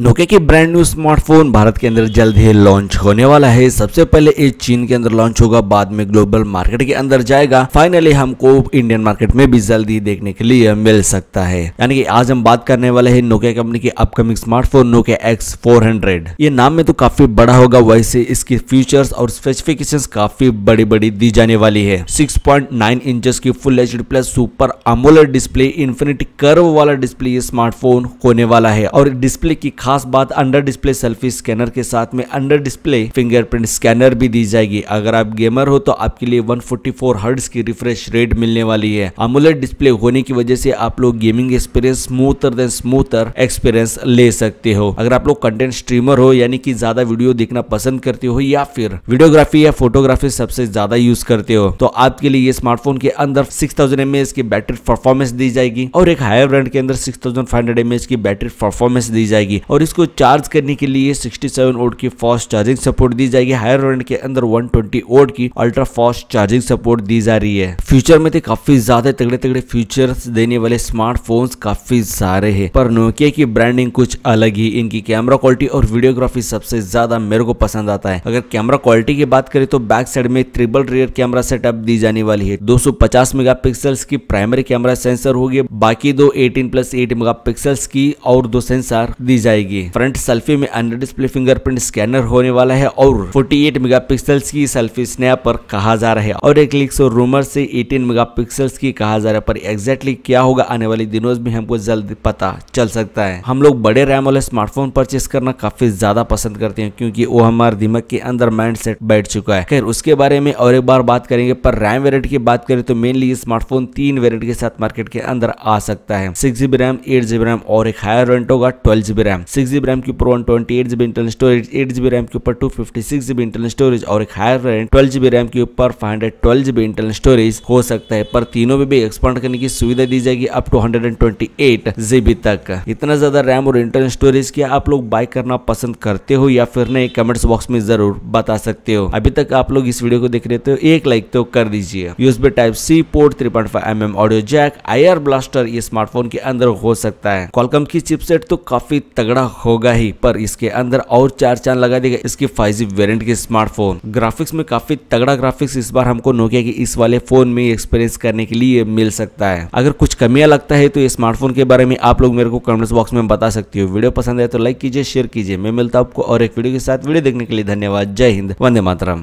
Nokia की brand new smartphone Bharat के अंदर जल्द ही लॉन्च होने वाला है सबसे पहले ये चीन के अंदर लॉन्च होगा बाद में ग्लोबल मार्केट के अंदर जाएगा फाइनली हमको इंडियन मार्केट में भी जल्द ही देखने के लिए मिल सकता है यानी कि आज हम बात करने वाले हैं नोकिया कंपनी के upcoming smartphone Nokia X four hundred ये नाम में तो काफी बड़ा होगा वैसे इसके फीचर्स और स्पेसिफिकेशन काफी बड़ी बड़ी दी जाने वाली है सिक्स पॉइंट नाइन की full H plus super AMOLED display infinity curve वाला डिस्प्ले ये स्मार्टफोन होने वाला है और डिस्प्ले की खास बात अंडर डिस्प्ले सेल्फी स्कैनर के साथ में अंडर डिस्प्ले फिंगरप्रिंट स्कैनर भी दी जाएगी अगर आप गेमर हो तो आपके लिए 144 फोर्टी की रिफ्रेश रेट मिलने वाली है अमुलेट डिस्प्ले होने की वजह से आप लोग gaming experience smoother than smoother experience ले सकते हो अगर आप लोग कंटेंट स्ट्रीमर हो यानी कि ज्यादा वीडियो देखना पसंद करते हो या फिर वीडियोग्राफी या फोटोग्राफी सबसे ज्यादा यूज करते हो तो आपके लिए ये स्मार्टफोन के अंदर सिक्स थाउजेंड की बैटरी परफॉर्मेंस दी जाएगी और एक हायर ब्रांड के अंदर सिक्स थाउजेंड फाइव हंड्रेड की बैटरी परफॉर्मेंस दी जाएगी और और इसको चार्ज करने के लिए 67 सेवन वोट की फास्ट चार्जिंग सपोर्ट दी जाएगी हायर वेरियंट के अंदर 120 ट्वेंटी की अल्ट्रा फास्ट चार्जिंग सपोर्ट दी जा रही है फ्यूचर में तो काफी ज्यादा तगड़े तगड़े फीचर देने वाले स्मार्टफोन्स काफी सारे हैं पर नोकिया की ब्रांडिंग कुछ अलग ही इनकी कैमरा क्वालिटी और वीडियोग्राफी सबसे ज्यादा मेरे को पसंद आता है अगर कैमरा क्वालिटी की बात करें तो बैक साइड में ट्रिपल रियर कैमरा सेटअप दी जाने वाली है 250 मेगापिक्सल्स की प्राइमरी कैमरा सेंसर होगी बाकी दो 18 प्लस 8 मेगापिक्सल्स की और दो सेंसर दी जाएगी जाएगी फ्रंट सेल्फी में अंडर डिस्प्ले फिंगरप्रिंट स्कैनर होने वाला है और 48 मेगापिक्सल्स की सेल्फी स्नैप पर कहा जा रहा है और एक लिख्स और रूमर से 18 मेगापिक्सल्स की कहा जा रहा है पर एग्जैक्टली क्या होगा आने वाले दिनों में हमको जल्द पता चल सकता है हम लोग बड़े रैम वाले स्मार्टफोन परचेस करना काफी ज्यादा पसंद करते हैं क्योंकि वो हमारे दिमाग के अंदर माइंड सेट बैठ चुका है खैर उसके बारे में और एक बार बात करेंगे पर रैम वेरियट की बात करें तो मेनली स्मार्टफोन तीन वेरियट के साथ मार्केट के अंदर आ सकता है six GB RAM eight GB RAM और एक हायर रेंट होगा twelve GB RAM six G RAM के ऊपर one twenty eight GB internal storage eight GB RAM के ऊपर two fifty six GB internal storage और एक higher variant twelve GB RAM के ऊपर five hundred twelve GB internal storage हो सकता है पर तीनों में भी एक्सपांड करने की सुविधा दी जाएगी up to hundred and twenty eight GB तक इतना ज्यादा रैम और इंटरनल स्टोरेज क्या आप लोग बाय करना पसंद करते हो या फिर नहीं कमेंट्स बॉक्स में जरूर बता सकते हो अभी तक आप लोग इस वीडियो को देख रहे थे एक लाइक तो कर दीजिए USB type C port three point five M M audio jack I blaster ये स्मार्टफोन के अंदर हो सकता है कॉलकम की चिपसेट तो काफी तगड़ा बड़ा होगा ही पर इसके अंदर और चार चांद लगा देगा इसकी फाइव वेरियंट के स्मार्टफोन ग्राफिक्स में काफी तगड़ा ग्राफिक्स इस बार हमको नोकिया के इस वाले फोन में एक्सपीरियंस करने के लिए मिल सकता है अगर कुछ कमियां लगता है तो स्मार्टफोन के बारे में आप लोग मेरे को कमेंट्स बॉक्स में बता सकती हो वीडियो पसंद है तो लाइक कीजिए शेयर कीजिए मैं मिलता हूँ आपको और एक वीडियो के साथ वीडियो देखने के लिए धन्यवाद जय हिंद वंदे मातरम